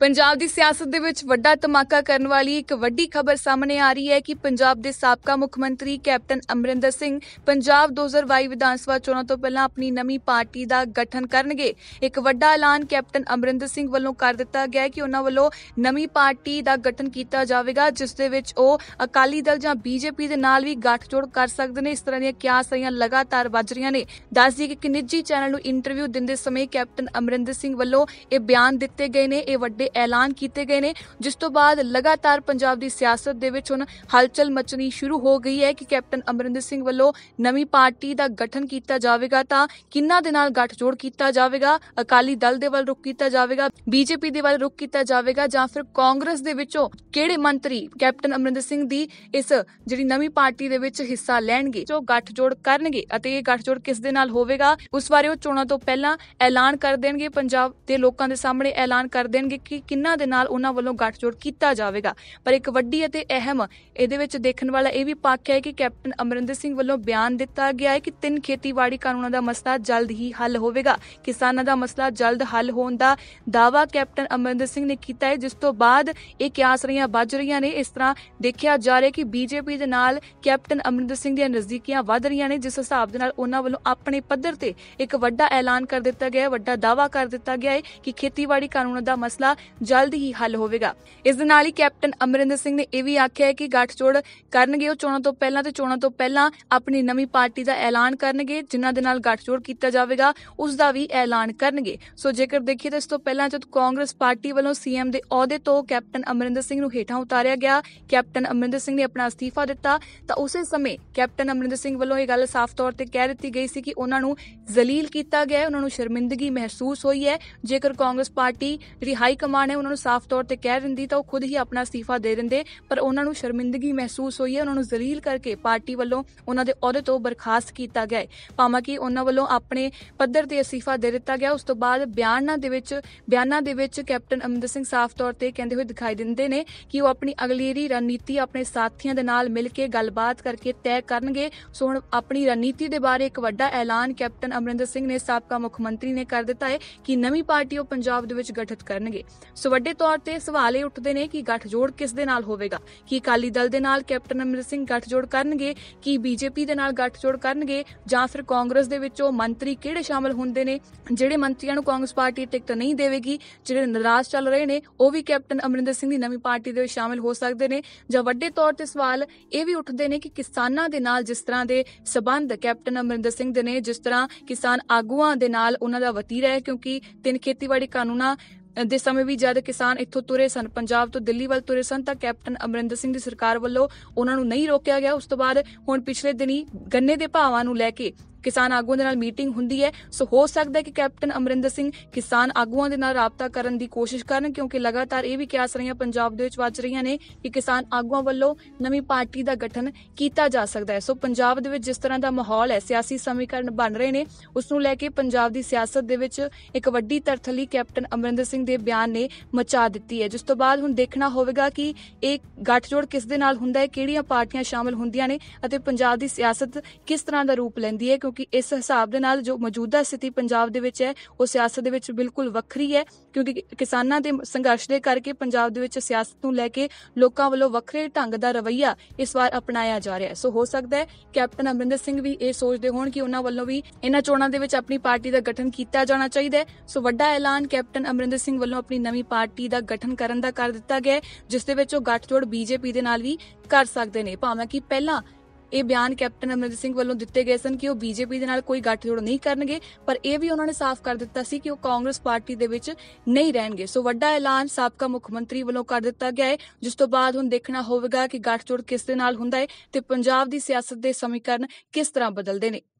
ਪੰਜਾਬ ਦੀ ਸਿਆਸਤ ਦੇ ਵਿੱਚ ਵੱਡਾ ਧਮਾਕਾ ਕਰਨ ਵਾਲੀ ਇੱਕ ਵੱਡੀ ਖਬਰ ਸਾਹਮਣੇ ਆ ਰਹੀ ਹੈ ਕਿ ਪੰਜਾਬ ਦੇ ਸਾਬਕਾ ਮੁੱਖ ਮੰਤਰੀ ਕੈਪਟਨ ਅਮਰਿੰਦਰ ਸਿੰਘ ਪੰਜਾਬ 2022 ਵਿਧਾਨ ਸਭਾ ਚੋਣਾਂ ਤੋਂ ਪਹਿਲਾਂ ਆਪਣੀ ਨਵੀਂ ਪਾਰਟੀ ਦਾ ਗਠਨ ਕਰਨਗੇ ਇੱਕ ਵੱਡਾ ਐਲਾਨ ਕੈਪਟਨ ਅਮਰਿੰਦਰ ਸਿੰਘ ਵੱਲੋਂ ਕਰ ਦਿੱਤਾ ਗਿਆ ਹੈ ਕਿ ਉਹਨਾਂ ਵੱਲੋਂ ਨਵੀਂ ਪਾਰਟੀ ਦਾ ਗਠਨ ਕੀਤਾ ਜਾਵੇਗਾ ਜਿਸ ਦੇ ਵਿੱਚ ਉਹ ਅਕਾਲੀ ਦਲ ਜਾਂ ਬੀਜੇਪੀ ਦੇ ਨਾਲ ਵੀ ਗੱਠਜੋੜ ਕਰ ਸਕਦੇ ਨੇ ਇਸ ਤਰ੍ਹਾਂ ਦੀਆਂ ਕਿਆਸ ਲਗਾਤਾਰ ਵੱਜ ਰਹੀਆਂ ਨੇ ਦੱਸ ਦਈਏ ਕਿ ਇੱਕ ਨਿੱਜੀ ਚੈਨਲ ਨੂੰ ਇੰਟਰਵਿਊ ਦਿੰਦੇ ਸਮੇਂ ਕੈਪਟਨ ਅਮਰਿੰਦਰ ਸਿੰਘ ਵੱਲੋਂ ਇਹ ਬਿਆਨ ਦਿੱਤੇ ਗਏ ਨੇ ਇਹ ਵੱਡੇ ਦੇ ਐਲਾਨ ਕੀਤੇ ਗਏ ਨੇ ਜਿਸ ਤੋਂ ਬਾਅਦ ਲਗਾਤਾਰ ਪੰਜਾਬ ਦੀ ਸਿਆਸਤ ਦੇ ਵਿੱਚ ਹੁਣ ਹਲਚਲ ਮਚਣੀ ਸ਼ੁਰੂ ਹੋ ਗਈ ਹੈ ਕਿ ਕੈਪਟਨ ਅਮਰਿੰਦਰ ਸਿੰਘ ਵੱਲੋਂ ਨਵੀਂ ਪਾਰਟੀ ਦਾ ਗਠਨ ਕੀਤਾ ਜਾਵੇਗਾ ਤਾਂ ਕਿੰਨਾ ਦੇ ਨਾਲ ਗੱਠਜੋੜ ਕੀਤਾ ਜਾਵੇਗਾ ਅਕਾਲੀ ਦਲ ਦੇ ਵੱਲ ਰੁਕ ਕੀਤਾ ਜਾਵੇਗਾ ਬੀਜੇਪੀ ਦੇ ਵੱਲ ਰੁਕ ਕੀਤਾ ਜਾਵੇਗਾ ਜਾਂ ਫਿਰ ਕਾਂਗਰਸ ਦੇ ਵਿੱਚੋਂ ਕਿਹੜੇ ਮੰਤਰੀ ਕੈਪਟਨ ਅਮਰਿੰਦਰ ਸਿੰਘ ਦੀ ਇਸ ਜਿਹੜੀ ਨਵੀਂ ਪਾਰਟੀ ਦੇ ਵਿੱਚ ਹਿੱਸਾ ਲੈਣਗੇ ਜੋ ਗੱਠਜੋੜ ਕਰਨਗੇ ਅਤੇ ਇਹ ਗੱਠਜੋੜ ਕਿਸ ਦੇ ਨਾਲ ਹੋਵੇਗਾ ਉਸ ਬਾਰੇ ਉਹ ਚੋਣਾਂ ਤੋਂ ਪਹਿਲਾਂ ਐਲਾਨ ਕਰ ਦੇਣਗੇ ਪੰਜਾਬ ਦੇ ਲੋਕਾਂ ਦੇ ਸਾਹਮਣੇ ਐਲਾਨ ਕਰ ਦੇਣਗੇ ਕਿ ਕਿ ਕਿੰਨਾ ਦੇ ਨਾਲ ਉਹਨਾਂ ਵੱਲੋਂ ਗੱਠਜੋੜ ਕੀਤਾ ਜਾਵੇਗਾ ਪਰ ਇੱਕ ਵੱਡੀ ਅਤੇ ਅਹਿਮ ਇਹਦੇ ਵਿੱਚ ਦੇਖਣ ਵਾਲਾ ਇਹ ਵੀ ਪੱਖ ਹੈ ਕਿ ਕੈਪਟਨ ਅਮਰਿੰਦਰ ਸਿੰਘ ਵੱਲੋਂ ਬਿਆਨ ਦਿੱਤਾ ਗਿਆ ਹੈ ਕਿ ਤਿੰਨ ਖੇਤੀਬਾੜੀ ਕਾਨੂੰਨਾਂ ਦਾ ਮਸਲਾ ਜਲਦ ਹੀ ਹੱਲ ਹੋਵੇਗਾ ਕਿਸਾਨਾਂ ਦਾ ਮਸਲਾ ਜਲਦ ਹੱਲ ਹੋਣ ਦਾ ਦਾਵਾ ਕੈਪਟਨ ਅਮਰਿੰਦਰ ਸਿੰਘ ਨੇ ਕੀਤਾ ਹੈ ਜਿਸ ਤੋਂ ਬਾਅਦ ਇਹ ਕਿਆਸ ਰਹੀਆਂ ਵੱਜ ਰਹੀਆਂ ਨੇ ਇਸ ਤਰ੍ਹਾਂ ਦੇਖਿਆ ਜਾ ਰਿਹਾ ਕਿ ਬੀਜੇਪੀ ਦੇ ਨਾਲ ਕੈਪਟਨ ਅਮਰਿੰਦਰ ਸਿੰਘ ਦੀਆਂ ਨਜ਼ਦੀਕੀਆਂ ਵੱਧ ਰਹੀਆਂ ਨੇ ਜਿਸ ਹਿਸਾਬ ਦੇ ਨਾਲ ਉਹਨਾਂ ਵੱਲੋਂ ਆਪਣੇ ਪੱਧਰ ਤੇ ਇੱਕ ਵੱਡਾ ਐਲਾਨ ਕਰ ਦਿੱਤਾ ਗਿਆ ਹੈ ਵੱਡਾ ਦਾਵਾ ਕਰ ਦਿੱਤਾ ਗਿਆ ਹੈ ਕਿ ਖੇਤੀਬਾੜੀ ਕਾਨੂੰਨਾਂ ਦਾ ਮਸਲਾ ਜਲਦ ਹੀ ਹੱਲ ਹੋਵੇਗਾ ਇਸ ਦੇ ਨਾਲ ਹੀ ਕੈਪਟਨ ਅਮਰਿੰਦਰ ਸਿੰਘ ਨੇ ਇਹ ਵੀ ਆਖਿਆ ਹੈ ਕਿ ਗੱਠਜੋੜ ਕਰਨਗੇ ਉਹ ਚੋਣਾਂ ਤੋਂ ਪਹਿਲਾਂ ਤੇ ਚੋਣਾਂ ਤੋਂ ਪਹਿਲਾਂ ਆਪਣੀ ਨਵੀਂ ਪਾਰਟੀ ਦਾ ਐਲਾਨ ਕਰਨਗੇ ਜਿਨ੍ਹਾਂ ਦੇ ਨਾਲ ਗੱਠਜੋੜ ਕੀਤਾ ਜਾਵੇਗਾ ਉਸ ਦਾ ਵੀ ਐਲਾਨ ਕਰਨਗੇ ਸੋ ਜੇਕਰ ਦੇਖੀਏ ਤਾਂ ਇਸ ਤੋਂ ਪਹਿਲਾਂ ਜਦ ਕਾਂਗਰਸ ਪਾਰਟੀ ਵੱਲੋਂ ਸੀਐਮ ਦੇ ਅਹੁਦੇ ਤੋਂ ਕੈਪਟਨ ਅਮਰਿੰਦਰ ਸਿੰਘ ਨੂੰ ਹੇਠਾਂ ਉਤਾਰਿਆ ਗਿਆ ਕੈਪਟਨ ਅਮਰਿੰਦਰ ਸਿੰਘ ਨੇ ਆਪਣਾ ਅਸਤੀਫਾ ਦਿੱਤਾ ਤਾਂ ਉਸੇ ਸਮੇਂ ਕੈਪਟਨ ਅਮਰਿੰਦਰ ਸਿੰਘ ਵੱਲੋਂ ਇਹ ਗੱਲ ਸਾਫ਼ ਤੌਰ ਤੇ ਕਹਿ ਦਿੱਤੀ ਗਈ ਸੀ ਕਿ ਉਹਨਾਂ ਨੂੰ ਜ਼ਲੀਲ ਕੀਤਾ ਗਿਆ ਹੈ ਉਹਨਾਂ ਨੂੰ ਸ਼ਰਮਿੰਦਗੀ ਮਹਿਸੂਸ ਹੋਈ ਹੈ ਜੇਕਰ ਕਾਂਗਰਸ ਪਾਰਟੀ ਜਿਹੜੀ ਹਾਈ ਕਮਾਂਡ ਮਾਨ ਨੇ ਉਹਨਾਂ ਨੂੰ ਸਾਫ਼ ਤੌਰ ਤੇ ਕਹਿ ਦਿੰਦੀ ਤਾਂ ਉਹ ਖੁਦ ਹੀ ਆਪਣਾ ਅਸਤੀਫਾ ਦੇ ਦਿੰਦੇ ਪਰ ਉਹਨਾਂ ਨੂੰ ਸ਼ਰਮਿੰਦਗੀ ਮਹਿਸੂਸ ਹੋਈ ਹੈ ਉਹਨਾਂ ਨੂੰ ਜ਼ਲੀਲ ਕਰਕੇ ਪਾਰਟੀ ਵੱਲੋਂ ਉਹਨਾਂ ਦੇ ਅਹੁਦੇ ਤੋਂ ਬਰਖਾਸਤ ਕੀਤਾ ਗਿਆ ਹੈ ਭਾਵੇਂ ਕਿ ਉਹਨਾਂ ਵੱਲੋਂ ਆਪਣੇ ਪੱਦਰ ਤੇ ਅਸਤੀਫਾ ਦੇ ਦਿੱਤਾ ਗਿਆ ਉਸ ਤੋਂ ਬਾਅਦ ਬਿਆਨਾਂ ਦੇ ਵਿੱਚ ਬਿਆਨਾਂ ਦੇ ਵਿੱਚ ਕੈਪਟਨ ਅਮਰਿੰਦਰ ਸਿੰਘ ਸਾਫ਼ ਤੌਰ ਤੇ ਕਹਿੰਦੇ ਹੋਏ ਦਿਖਾਈ ਦਿੰਦੇ ਨੇ ਕਿ ਉਹ ਆਪਣੀ ਅਗਲੇਰੀ ਰਣਨੀਤੀ ਆਪਣੇ ਸਾਥੀਆਂ ਦੇ ਨਾਲ ਮਿਲ ਕੇ ਗੱਲਬਾਤ ਕਰਕੇ ਤੈਅ ਕਰਨਗੇ ਸੋ ਹੁਣ ਆਪਣੀ ਰਣਨੀਤੀ ਦੇ ਬਾਰੇ ਇੱਕ ਵੱਡਾ ਐਲਾਨ ਕੈਪਟਨ ਅਮਰਿੰਦਰ ਸਿੰਘ ਨੇ ਸਾਬਕਾ ਮੁੱਖ ਮੰਤਰੀ ਨੇ ਕਰ ਦਿੱਤਾ ਹੈ ਕਿ ਨਵੀਂ ਪਾਰਟੀ ਉਹ ਪੰਜਾਬ ਦੇ ਵਿੱਚ ਗਠਿਤ ਕਰਨਗੇ ਸੋ ਵੱਡੇ ਤੌਰ ਤੇ ਸਵਾਲ ਇਹ ਉੱਠਦੇ ਨੇ ਕਿ ਗੱਠਜੋੜ ਕਿਸ ਦੇ ਨਾਲ ਹੋਵੇਗਾ ਕੀ ਅਕਾਲੀ ਦਲ ਦੇ ਨਾਲ ਕੈਪਟਨ ਅਮਰਿੰਦਰ ਸਿੰਘ ਗੱਠਜੋੜ ਕਰਨਗੇ ਕੀ ਬੀਜੇਪੀ ਦੇ ਨਾਲ ਗੱਠਜੋੜ ਕਰਨਗੇ ਜਾਂ ਫਿਰ ਕਾਂਗਰਸ ਦੇ ਵਿੱਚੋਂ ਮੰਤਰੀ ਕਿਹੜੇ ਸ਼ਾਮਲ ਹੁੰਦੇ ਨੇ ਜਿਹੜੇ ਮੰਤਰੀਆਂ ਨੂੰ ਕਾਂਗਰਸ ਪਾਰਟੀ ਟਿਕਟ ਨਹੀਂ ਦੇਵੇਗੀ ਜਿਹੜੇ ਨਾਰਾਜ਼ ਚੱਲ ਰਹੇ ਨੇ ਉਹ ਵੀ ਕੈਪਟਨ ਅਮਰਿੰਦਰ ਸਿੰਘ ਦੀ ਨਵੀਂ ਪਾਰਟੀ ਦੇ ਵਿੱਚ ਸ਼ਾਮਲ ਹੋ ਸਕਦੇ ਨੇ ਜਾਂ ਵੱਡੇ ਤੌਰ ਤੇ ਸਵਾਲ ਇਹ ਵੀ ਉੱਠਦੇ ਨੇ ਕਿ ਕਿਸਾਨਾਂ ਦੇ ਨਾਲ ਜਿਸ ਤਰ੍ਹਾਂ ਦੇ ਸਬੰਧ ਕੈਪਟਨ ਅਮਰਿੰਦਰ ਸਿੰਘ ਦੇ ਨੇ ਜਿਸ ਤਰ੍ਹਾਂ ਕਿਸਾਨ ਆਗੂਆਂ ਦੇ ਨਾਲ ਉਹਨਾਂ ਦਾ ਵਤੀਰਾ ਹੈ ਕਿਉਂਕਿ ਤਿੰਨ ਖੇਤੀਬਾੜੀ ਕਾਨੂੰਨਾਂ ਦੇ ਸਮੇਂ ਵੀ ਜਦ ਕਿਸਾਨ ਇੱਥੋਂ ਤੁਰੇ ਸਨ ਪੰਜਾਬ ਤੋਂ ਦਿੱਲੀ ਵੱਲ ਤੁਰੇ ਸਨ ਤਾਂ ਕੈਪਟਨ ਅਮਰਿੰਦਰ ਸਿੰਘ ਦੀ ਸਰਕਾਰ ਵੱਲੋਂ ਉਹਨਾਂ ਨੂੰ ਨਹੀਂ ਰੋਕਿਆ ਗਿਆ ਉਸ ਤੋਂ ਬਾਅਦ ਹੁਣ ਪਿਛਲੇ ਦਿਨੀ ਗੰਨੇ ਦੇ ਭਾਵਾਂ ਨੂੰ ਲੈ ਕੇ ਕਿਸਾਨ ਆਗੂਆਂ ਦੇ ਨਾਲ ਮੀਟਿੰਗ ਹੁੰਦੀ ਹੈ ਸੋ ਹੋ ਸਕਦਾ ਹੈ ਕਿ ਕੈਪਟਨ ਅਮਰਿੰਦਰ ਸਿੰਘ ਕਿਸਾਨ ਆਗੂਆਂ ਦੇ ਨਾਲ ਰਾਬਤਾ ਕਰਨ ਦੀ ਕੋਸ਼ਿਸ਼ ਕਰਨ ਕਿਉਂਕਿ ਲਗਾਤਾਰ ਇਹ ਵੀ ਕਿਆਸ ਰਹੀਆਂ ਪੰਜਾਬ ਦੇ ਵਿੱਚ ਵੱਜ ਰਹੀਆਂ ਨੇ ਕਿ ਕਿਸਾਨ ਆਗੂਆਂ ਵੱਲੋਂ ਨਵੀਂ ਪਾਰਟੀ ਦਾ ਗਠਨ ਕੀਤਾ ਜਾ ਸਕਦਾ ਹੈ ਸੋ ਪੰਜਾਬ ਦੇ ਵਿੱਚ ਜਿਸ ਤਰ੍ਹਾਂ ਦਾ ਮਾਹੌਲ ਹੈ ਸਿਆਸੀ ਸਮੀਕਰਨ ਬਣ ਰਹੇ ਨੇ ਉਸ ਨੂੰ ਲੈ ਕੇ ਪੰਜਾਬ ਦੀ ਸਿਆਸਤ ਦੇ ਵਿੱਚ ਇੱਕ ਵੱਡੀ ਤਰਥਲੀ ਕੈਪਟਨ ਅਮਰਿੰਦਰ ਸਿੰਘ ਦੇ ਬਿਆਨ ਨੇ ਮਚਾ ਦਿੱਤੀ ਹੈ ਜਿਸ ਤੋਂ ਬਾਅਦ ਹੁਣ ਦੇਖਣਾ ਹੋਵੇਗਾ ਕਿ ਇਹ ਗੱਠਜੋੜ ਕਿਸ ਦੇ ਨਾਲ ਹੁੰਦਾ ਹੈ ਕਿਹੜੀਆਂ ਪਾਰਟੀਆਂ ਸ਼ਾਮਲ ਹੁੰਦੀਆਂ ਨੇ ਅਤੇ ਪੰਜਾਬ ਦੀ ਸਿਆਸਤ ਕਿਸ ਤਰ੍ਹਾਂ ਦਾ ਰੂਪ ਲੈਂਦੀ ਹੈ ਕਿਉਂਕਿ ਕਿਉਂਕਿ ਇਸ ਹਿਸਾਬ ਦੇ ਨਾਲ ਜੋ ਮੌਜੂਦਾ ਸਥਿਤੀ ਪੰਜਾਬ ਦੇ ਵਿੱਚ ਹੈ ਉਹ ਸਿਆਸਤ ਦੇ ਵਿੱਚ ਬਿਲਕੁਲ ਵੱਖਰੀ ਹੈ ਕਿਉਂਕਿ ਕਿਸਾਨਾਂ ਦੇ ਸੰਘਰਸ਼ ਦੇ ਕਰਕੇ ਪੰਜਾਬ ਦੇ ਵਿੱਚ ਸਿਆਸਤ ਨੂੰ ਲੈ ਕੇ ਲੋਕਾਂ ਵੱਲੋਂ ਵੱਖਰੇ ਢੰਗ ਦਾ ਰਵਈਆ ਇਸ ਵਾਰ ਅਪਣਾਇਆ ਜਾ ਰਿਹਾ ਹੈ ਸੋ ਹੋ ਸਕਦਾ ਹੈ ਕੈਪਟਨ ਅਮਰਿੰਦਰ ਸਿੰਘ ਵੀ ਇਹ ਸੋਚਦੇ ਹੋਣ ਕਿ ਉਹਨਾਂ ਵੱਲੋਂ ਵੀ ਇਹਨਾਂ ਚੋਣਾਂ ਦੇ ਵਿੱਚ ਆਪਣੀ ਪਾਰਟੀ ਦਾ ਗਠਨ ਕੀਤਾ ਜਾਣਾ ਚਾਹੀਦਾ ਹੈ ਸੋ ਵੱਡਾ ਐਲਾਨ ਕੈਪਟਨ ਅਮਰਿੰਦਰ ਸਿੰਘ ਵੱਲੋਂ ਆਪਣੀ ਨਵੀਂ ਪਾਰਟੀ ਦਾ ਗਠਨ ਕਰਨ ਦਾ ਕਰ ਦਿੱਤਾ ਗਿਆ ਜਿਸ ਦੇ ਵਿੱਚ ਉਹ ਗੱਠਜੋੜ ਬੀਜੇਪੀ ਦੇ ਨਾਲ ਵੀ ਕਰ ਸਕਦੇ ਨੇ ਭਾਵੇਂ ਕਿ ਪਹਿਲਾਂ ਇਹ ਬਿਆਨ ਕੈਪਟਨ ਅਮਰਿੰਦਰ ਸਿੰਘ ਵੱਲੋਂ ਦਿੱਤੇ ਗਏ ਸਨ ਕਿ ਉਹ ਬੀਜੇਪੀ ਦੇ ਨਾਲ ਕੋਈ ਗੱਠਜੋੜ ਨਹੀਂ ਕਰਨਗੇ ਪਰ ਇਹ ਵੀ ਉਹਨਾਂ ਨੇ ਸਾਫ਼ ਕਰ ਦਿੱਤਾ ਸੀ ਕਿ ਉਹ ਕਾਂਗਰਸ ਪਾਰਟੀ ਦੇ ਵਿੱਚ ਨਹੀਂ ਰਹਿਣਗੇ ਸੋ ਵੱਡਾ ਐਲਾਨ ਸਾਬਕਾ ਮੁੱਖ ਮੰਤਰੀ ਵੱਲੋਂ ਕਰ ਦਿੱਤਾ ਗਿਆ ਹੈ ਜਿਸ ਤੋਂ ਬਾਅਦ ਹੁਣ ਦੇਖਣਾ ਹੋਵੇਗਾ ਕਿ ਗੱਠਜੋੜ ਕਿਸ ਦੇ ਨਾਲ ਹੁੰਦਾ ਹੈ ਤੇ ਪੰਜਾਬ ਦੀ ਸਿਆਸਤ ਦੇ ਸਮੀਕਰਨ ਕਿਸ ਤਰ੍ਹਾਂ ਬਦਲਦੇ ਨੇ